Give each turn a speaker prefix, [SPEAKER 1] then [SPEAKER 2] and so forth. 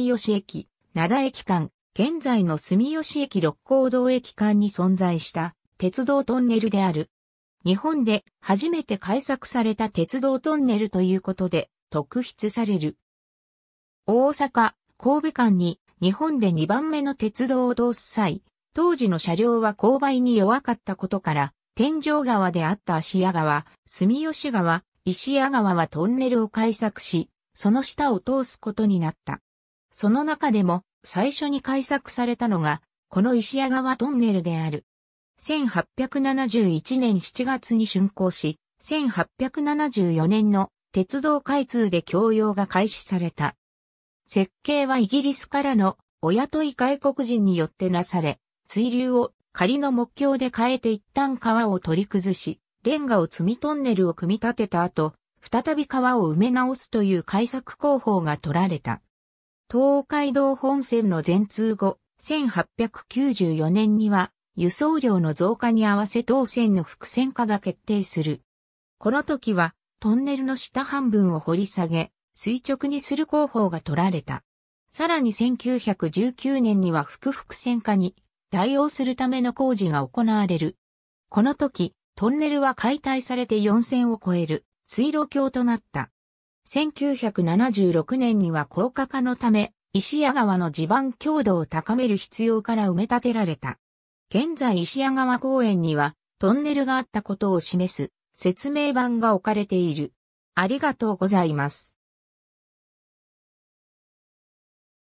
[SPEAKER 1] 住吉駅、灘駅間、現在の住吉駅六甲道駅間に存在した鉄道トンネルである。日本で初めて開削された鉄道トンネルということで特筆される。大阪、神戸間に日本で2番目の鉄道を通す際、当時の車両は勾配に弱かったことから、天井川であった芦屋川、住吉川、石屋川はトンネルを開削し、その下を通すことになった。その中でも最初に開削されたのが、この石屋川トンネルである。1871年7月に竣工し、1874年の鉄道開通で供用が開始された。設計はイギリスからのお雇い外国人によってなされ、水流を仮の目標で変えて一旦川を取り崩し、レンガを積みトンネルを組み立てた後、再び川を埋め直すという開削工法が取られた。東海道本線の全通後、1894年には輸送量の増加に合わせ当線の複線化が決定する。この時はトンネルの下半分を掘り下げ、垂直にする工法が取られた。さらに1919年には複複線化に対応するための工事が行われる。この時、トンネルは解体されて4線を超える水路橋となった。1976年には高架化のため、石屋川の地盤強度を高める必要から埋め立てられた。現在石屋川公園にはトンネルがあったことを示す説明板が置かれている。ありがとうございます。